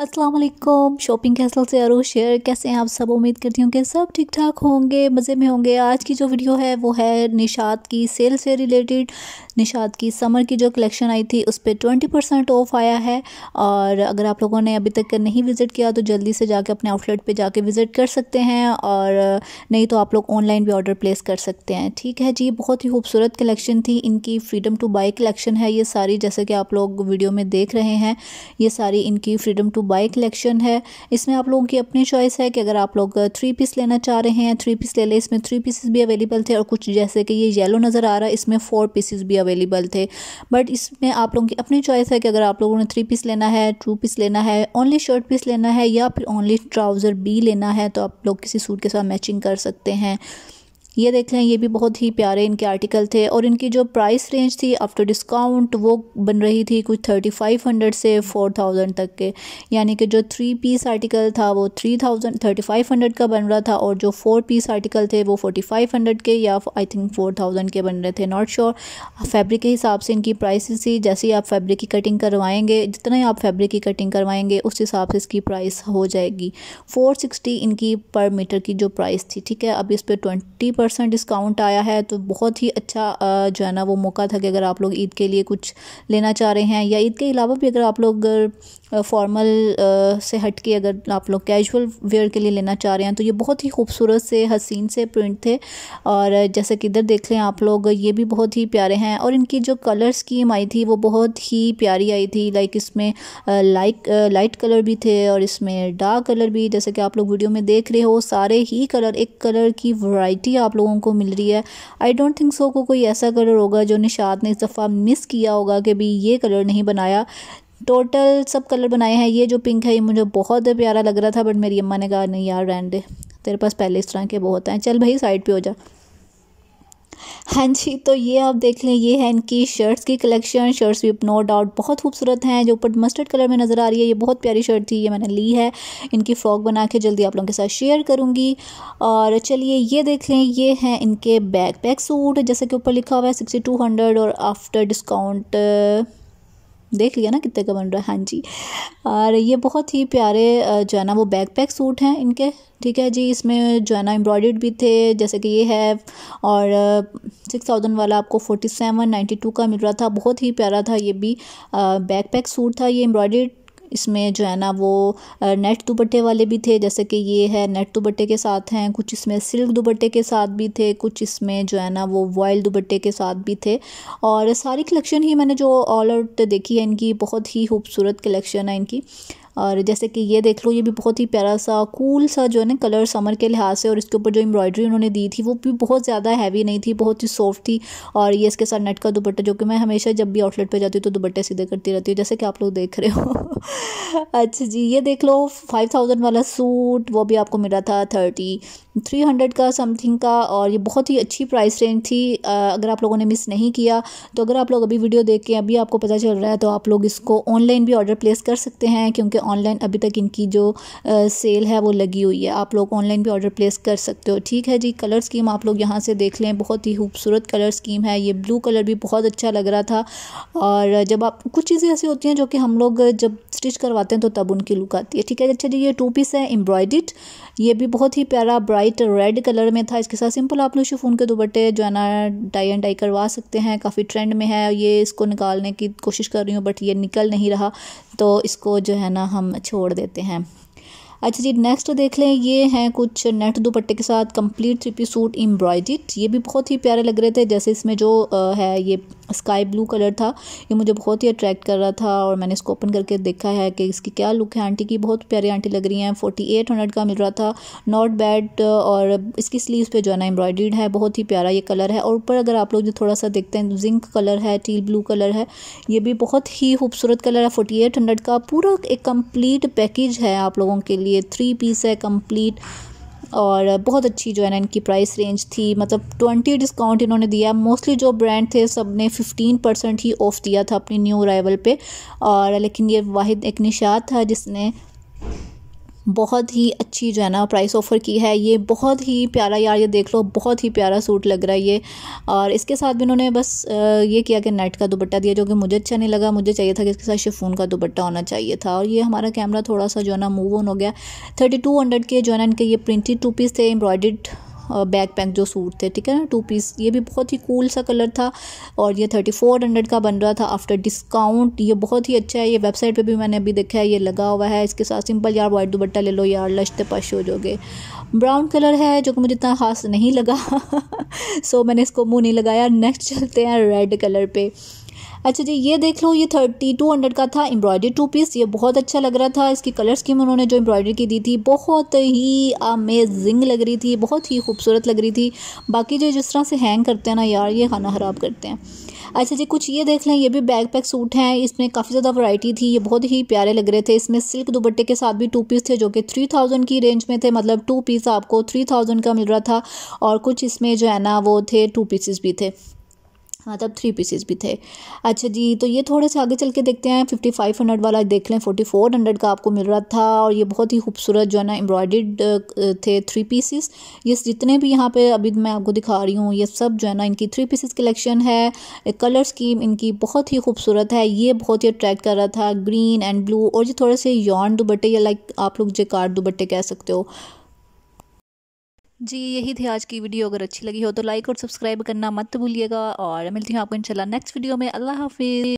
अस्सलाम वालेकुम shopping castle से अरूश शेयर कैसे हैं आप सब उम्मीद करती हूँ कि सब ठीक ठाक होंगे मज़े में होंगे आज की जो वीडियो है वो है निशात की सेल से रिलेटेड निशात की समर की जो कलेक्शन आई थी उस पर ट्वेंटी परसेंट ऑफ आया है और अगर आप लोगों ने अभी तक नहीं विज़िट किया तो जल्दी से जाके अपने आउटलेट पर जाके विज़िट कर सकते हैं और नहीं तो आप लोग ऑनलाइन भी ऑर्डर प्लेस कर सकते हैं ठीक है जी बहुत ही खूबसूरत कलेक्शन थी इनकी फ्रीडम टू बाई कलेक्शन है ये सारी जैसे कि आप लोग वीडियो में देख रहे हैं ये सारी इनकी फ्रीडम टू दुबई कलेक्शन है इसमें आप लोगों की अपनी चॉइस है कि अगर आप लोग थ्री पीस लेना चाह रहे हैं थ्री पीस ले लें इसमें थ्री पीसेस भी अवेलेबल थे और कुछ जैसे कि ये येलो नज़र आ रहा है इसमें फोर पीसेस भी अवेलेबल थे बट इसमें आप लोगों की अपनी चॉइस है कि अगर आप लोगों ने थ्री पीस लेना है टू पीस लेना है ओनली शर्ट पीस लेना है या फिर ओनली ट्राउज़र भी लेना है तो आप लोग किसी सूट के साथ मैचिंग कर सकते हैं ये देख लें ये भी बहुत ही प्यारे इनके आर्टिकल थे और इनकी जो प्राइस रेंज थी आफ्टर डिस्काउंट वो बन रही थी कुछ थर्टी फाइव हंड्रेड से फोर थाउजेंड तक के यानी कि जो थ्री पीस आर्टिकल था वो three thousand thirty five hundred का बन रहा था और जो फोर पीस आर्टिकल थे वो फोर्टी फाइव हंड्रेड के या आई थिंक फोर थाउजेंड के बन रहे थे नॉट श्योर फैब्रिक के हिसाब से इनकी प्राइस थी जैसे ही आप फैब्रिक की कटिंग करवाएंगे जितना ही आप फैब्रिक की कटिंग करवाएंगे उस हिसाब से इसकी प्राइस हो जाएगी फोर सिक्सटी इनकी पर मीटर की जो प्राइस थी ठीक है अब इस पर ट्वेंटी पर परसेंट डिस्काउंट आया है तो बहुत ही अच्छा जो है ना वो मौका था कि अगर आप लोग ईद के लिए कुछ लेना चाह रहे हैं या ईद के अलावा भी अगर आप लोग फॉर्मल से हट के अगर आप लोग कैजुअल वेयर के लिए लेना चाह रहे हैं तो ये बहुत ही खूबसूरत से हसीन से प्रिंट थे और जैसे कि इधर देख लें आप लोग ये भी बहुत ही प्यारे हैं और इनकी जो कलर स्कीम आई थी वो बहुत ही प्यारी आई थी लाइक इसमें लाइक लाइट कलर भी थे और इसमें डार्क कलर भी जैसे कि आप लोग वीडियो में देख रहे हो सारे ही कलर एक कलर की वराइटी आप लोगों को मिल रही है आई डोंट थिंक सो को कोई ऐसा कलर होगा जो निषाद ने इस दफ़ा मिस किया होगा कि भाई ये कलर नहीं बनाया टोटल सब कलर बनाए हैं ये जो पिंक है ये मुझे बहुत प्यारा लग रहा था बट मेरी अम्मा ने कहा नहीं यार रैंड तेरे पास पहले इस तरह के बहुत हैं चल भाई साइड पे हो जा हाँ जी तो ये आप देख लें ये है इनकी शर्ट्स की कलेक्शन शर्ट्स भी नो डाउट बहुत खूबसूरत हैं जो ऊपर मस्टर्ड कलर में नज़र आ रही है ये बहुत प्यारी शर्ट थी ये मैंने ली है इनकी फ़्रॉक बना के जल्दी आप लोगों के साथ शेयर करूँगी और चलिए ये देख लें ये हैं इनके बैक पैक सूट जैसे कि ऊपर लिखा हुआ है सिक्सटी टू हंड्रेड और आफ्टर डिस्काउंट देख लिया ना कितने का बन रहा है हाँ जी और ये बहुत ही प्यारे जो है ना वो बैक पैक सूट हैं इनके ठीक है जी इसमें जो है ना एम्ब्रॉयड भी थे जैसे कि ये है और सिक्स थाउजेंड वाला आपको फोर्टी सेवन नाइन्टी टू का मिल रहा था बहुत ही प्यारा था ये भी बैक पैक सूट था ये एम्ब्रॉयड इसमें जो है ना वो नेट दुपट्टे वाले भी थे जैसे कि ये है नेट दुपट्टे के साथ हैं कुछ इसमें सिल्क दुपट्टे के साथ भी थे कुछ इसमें जो है ना वो वॉयल दुपट्टे के साथ भी थे और सारी कलेक्शन ही मैंने जो ऑल आउट देखी है इनकी बहुत ही खूबसूरत कलेक्शन है इनकी और जैसे कि ये देख लो ये भी बहुत ही प्यारा सा कूल सा जो है ना कलर समर के लिहाज से और इसके ऊपर जो एम्ब्रॉयडरी उन्होंने दी थी वो भी बहुत ज़्यादा हैवी नहीं थी बहुत ही सॉफ्ट थी और ये इसके साथ नेट का दुपट्टा जो कि मैं हमेशा जब भी आउटलेट पर जाती हूँ तो दुपट्टे सीधे करती रहती हूँ जैसे कि आप लोग देख रहे हो अच्छा जी ये देख लो फाइव थाउजेंड वाला सूट वो भी आपको मिला था थर्टी थ्री हंड्रेड का समथिंग का और ये बहुत ही अच्छी प्राइस रेंज थी अगर आप लोगों ने मिस नहीं किया तो अगर आप लोग अभी वीडियो देख के अभी आपको पता चल रहा है तो आप लोग इसको ऑनलाइन भी ऑर्डर प्लेस कर सकते हैं क्योंकि ऑनलाइन अभी तक इनकी जो सेल है वो लगी हुई है आप लोग ऑनलाइन भी ऑर्डर प्लेस कर सकते हो ठीक है जी कलर स्कीम आप लोग यहाँ से देख लें बहुत ही खूबसूरत कलर स्कीम है ये ब्लू कलर भी बहुत अच्छा लग रहा था और जब आप कुछ चीज़ें ऐसी होती हैं जो कि हम लोग जब स्टिच करवाते हैं तो तब उनकी लुक आती है ठीक है अच्छा जी ये टू पीस है एम्ब्रॉयड ये भी बहुत ही प्यारा ब्राइट रेड कलर में था इसके साथ सिंपल आप लोग शिफोन के दुपट्टे जो है ना डाई एंड डाई करवा सकते हैं काफ़ी ट्रेंड में है ये इसको निकालने की कोशिश कर रही हूँ बट ये निकल नहीं रहा तो इसको जो है ना हम छोड़ देते हैं अच्छा जी नेक्स्ट देख लें ये हैं कुछ नेट दुपट्टे के साथ complete three P suit embroidered ये भी बहुत ही प्यारे लग रहे थे जैसे इसमें जो है ये स्काई ब्लू कलर था ये मुझे बहुत ही अट्रैक्ट कर रहा था और मैंने इसको ओपन करके देखा है कि इसकी क्या लुक है आंटी की बहुत प्यारी आंटी लग रही हैं फोर्टी एट हंड्रेड का मिल रहा था नॉट बैड और इसकी स्लीव्स पे जो है ना एम्ब्रॉयड है बहुत ही प्यारा ये कलर है और ऊपर अगर आप लोग जो थोड़ा सा देखते हैं जिंक कलर है टील ब्लू कलर है ये भी बहुत ही खूबसूरत कलर है फोर्टी एट हंड्रेड का पूरा एक कम्प्लीट पैकेज है आप लोगों के लिए ये थ्री पीस है कंप्लीट और बहुत अच्छी जो है ना इनकी प्राइस रेंज थी मतलब ट्वेंटी डिस्काउंट इन्होंने दिया मोस्टली जो ब्रांड थे सब ने फिफ्टीन परसेंट ही ऑफ दिया था अपनी न्यू अराइवल पे और लेकिन ये वाहिद एक निशात था जिसने बहुत ही अच्छी जो है ना प्राइस ऑफ़र की है ये बहुत ही प्यारा यार ये देख लो बहुत ही प्यारा सूट लग रहा है ये और इसके साथ भी उन्होंने बस ये किया कि नेट का दुपट्टा दिया जो कि मुझे अच्छा नहीं लगा मुझे चाहिए था कि इसके साथ शिफोन का दुपट्टा होना चाहिए था और ये हमारा कैमरा थोड़ा सा जो है ना मूव ऑन हो गया थर्टी टू हंड्रेड के जो है ना इनके ये प्रिंटेड टू पीस थे एम्ब्रॉयड बैक पैक जो सूट थे ठीक है ना टू पीस ये भी बहुत ही कूल सा कलर था और ये थर्टी फोर हंड्रेड का बन रहा था आफ्टर डिस्काउंट ये बहुत ही अच्छा है ये वेबसाइट पे भी मैंने अभी देखा है ये लगा हुआ है इसके साथ सिंपल यार वाइट दुबट्टा ले लो यार लश्ते पश हो जाओगे ब्राउन कलर है जो कि मुझे इतना खास नहीं लगा सो so, मैंने इसको मुँह नहीं लगाया नेक्स्ट चलते हैं रेड कलर पर अच्छा जी ये देख लो ये थर्टी टू हंड्रेड का था एम्ब्रॉयडरी टू पीस ये बहुत अच्छा लग रहा था इसकी कलर स्कीम उन्होंने जो एम्ब्रॉयडरी की दी थी बहुत ही अमेजिंग लग रही थी बहुत ही खूबसूरत लग रही थी बाकी जो जिस तरह से हैंग करते हैं ना यार ये खाना ख़राब करते हैं अच्छा जी कुछ ये देख लें ये भी बैग पैक सूट हैं इसमें काफ़ी ज़्यादा वैरायटी थी ये बहुत ही प्यारे लग रहे थे इसमें सिल्क दुपट्टे के साथ भी टू पीस थे जो कि थ्री थाउजेंड की रेंज में थे मतलब टू पीस आपको थ्री थाउजेंड का मिल रहा था और कुछ इसमें जो है ना वो थे टू पीसेस भी थे हाँ तब थ्री पीसेस भी थे अच्छा जी तो ये थोड़े से आगे चल के देखते हैं फिफ्टी फाइव हंड्रेड वाला देख लें फोर्टी फोर हंड्रेड का आपको मिल रहा था और ये बहुत ही खूबसूरत जो है ना एम्ब्रॉयड थे थ्री पीसेस ये जितने भी यहाँ पे अभी मैं आपको दिखा रही हूँ ये सब जो है ना इनकी थ्री पीसेस कलेक्शन है कलर स्कीम इनकी बहुत ही खूबसूरत है ये बहुत ही अट्रैक्ट कर रहा था ग्रीन एंड ब्लू और ये थोड़े से यॉन दुबट्टे या लाइक आप लोग जे कार्ड दुबट्टे कह सकते हो जी यही थी आज की वीडियो अगर अच्छी लगी हो तो लाइक और सब्सक्राइब करना मत भूलिएगा और मिलती हूँ आपको इंशाल्लाह नेक्स्ट वीडियो में अल्लाह हाफिज़